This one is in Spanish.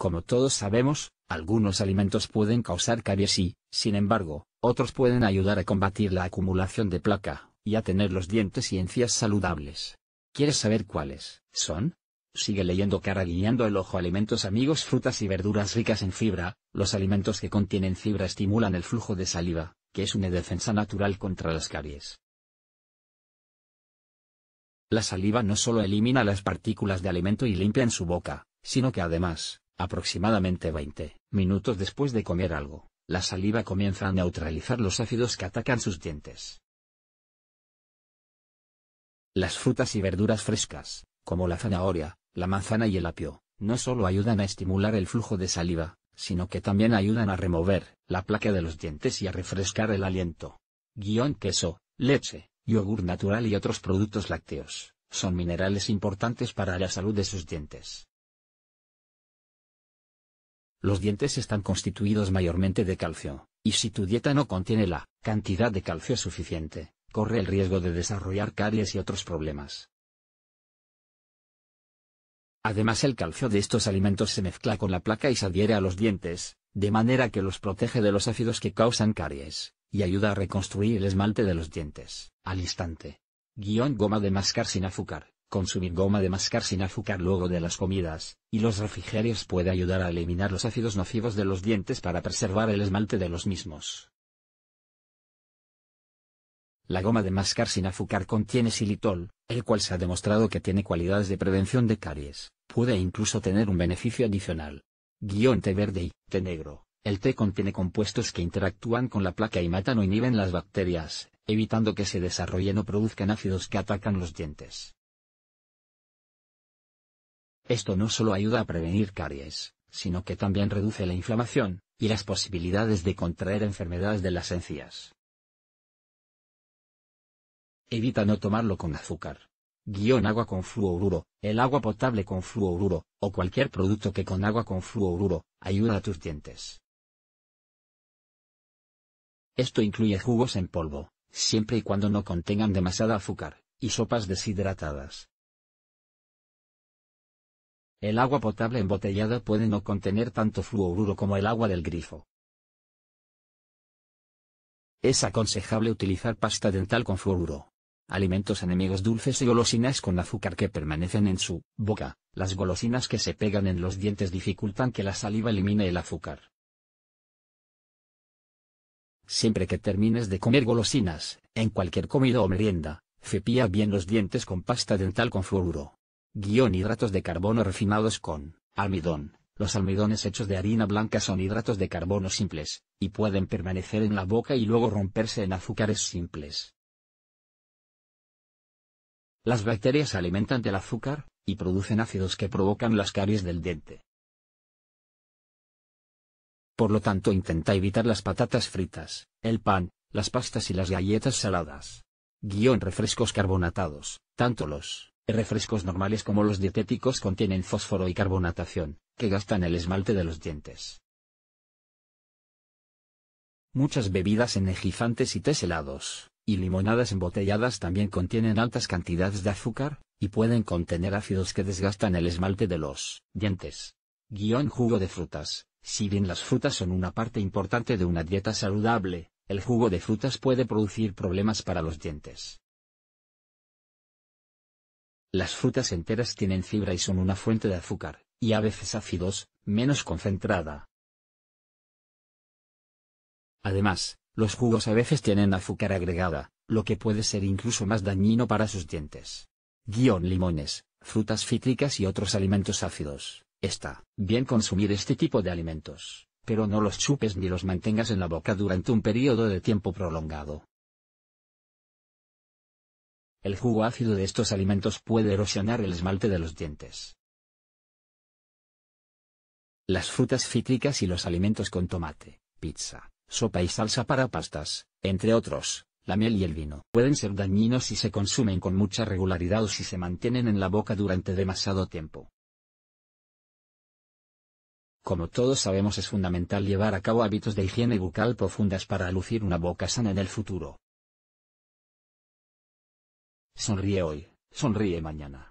Como todos sabemos, algunos alimentos pueden causar caries y, sin embargo, otros pueden ayudar a combatir la acumulación de placa, y a tener los dientes y encías saludables. ¿Quieres saber cuáles son? Sigue leyendo cara guiñando el ojo alimentos amigos frutas y verduras ricas en fibra, los alimentos que contienen fibra estimulan el flujo de saliva, que es una defensa natural contra las caries. La saliva no solo elimina las partículas de alimento y limpia en su boca, sino que además, Aproximadamente 20 minutos después de comer algo, la saliva comienza a neutralizar los ácidos que atacan sus dientes. Las frutas y verduras frescas, como la zanahoria, la manzana y el apio, no solo ayudan a estimular el flujo de saliva, sino que también ayudan a remover la placa de los dientes y a refrescar el aliento. Guión queso, leche, yogur natural y otros productos lácteos, son minerales importantes para la salud de sus dientes. Los dientes están constituidos mayormente de calcio, y si tu dieta no contiene la cantidad de calcio suficiente, corre el riesgo de desarrollar caries y otros problemas. Además el calcio de estos alimentos se mezcla con la placa y se adhiere a los dientes, de manera que los protege de los ácidos que causan caries, y ayuda a reconstruir el esmalte de los dientes, al instante. Guión goma de mascar sin azúcar. Consumir goma de mascar sin azúcar luego de las comidas y los refrigerios puede ayudar a eliminar los ácidos nocivos de los dientes para preservar el esmalte de los mismos. La goma de mascar sin azúcar contiene xilitol, el cual se ha demostrado que tiene cualidades de prevención de caries, puede incluso tener un beneficio adicional. Guión té verde y té negro. El té contiene compuestos que interactúan con la placa y matan o inhiben las bacterias, evitando que se desarrollen o produzcan ácidos que atacan los dientes. Esto no solo ayuda a prevenir caries, sino que también reduce la inflamación, y las posibilidades de contraer enfermedades de las encías. Evita no tomarlo con azúcar. Guión agua con fluoruro, el agua potable con fluoruro, o cualquier producto que con agua con fluoruro, ayuda a tus dientes. Esto incluye jugos en polvo, siempre y cuando no contengan demasiada azúcar, y sopas deshidratadas. El agua potable embotellada puede no contener tanto fluoruro como el agua del grifo. Es aconsejable utilizar pasta dental con fluoruro. Alimentos enemigos dulces y golosinas con azúcar que permanecen en su boca. Las golosinas que se pegan en los dientes dificultan que la saliva elimine el azúcar. Siempre que termines de comer golosinas, en cualquier comida o merienda, cepilla bien los dientes con pasta dental con fluoruro guión hidratos de carbono refinados con almidón. Los almidones hechos de harina blanca son hidratos de carbono simples, y pueden permanecer en la boca y luego romperse en azúcares simples. Las bacterias se alimentan del azúcar, y producen ácidos que provocan las caries del diente. Por lo tanto intenta evitar las patatas fritas, el pan, las pastas y las galletas saladas. Guión refrescos carbonatados, tanto los Refrescos normales como los dietéticos contienen fósforo y carbonatación, que gastan el esmalte de los dientes. Muchas bebidas energizantes y tés helados, y limonadas embotelladas también contienen altas cantidades de azúcar, y pueden contener ácidos que desgastan el esmalte de los dientes. Guión jugo de frutas. Si bien las frutas son una parte importante de una dieta saludable, el jugo de frutas puede producir problemas para los dientes. Las frutas enteras tienen fibra y son una fuente de azúcar, y a veces ácidos, menos concentrada. Además, los jugos a veces tienen azúcar agregada, lo que puede ser incluso más dañino para sus dientes. Guión limones, frutas cítricas y otros alimentos ácidos. Está bien consumir este tipo de alimentos, pero no los chupes ni los mantengas en la boca durante un periodo de tiempo prolongado. El jugo ácido de estos alimentos puede erosionar el esmalte de los dientes. Las frutas cítricas y los alimentos con tomate, pizza, sopa y salsa para pastas, entre otros, la miel y el vino, pueden ser dañinos si se consumen con mucha regularidad o si se mantienen en la boca durante demasiado tiempo. Como todos sabemos es fundamental llevar a cabo hábitos de higiene bucal profundas para lucir una boca sana en el futuro. Sonríe hoy, sonríe mañana.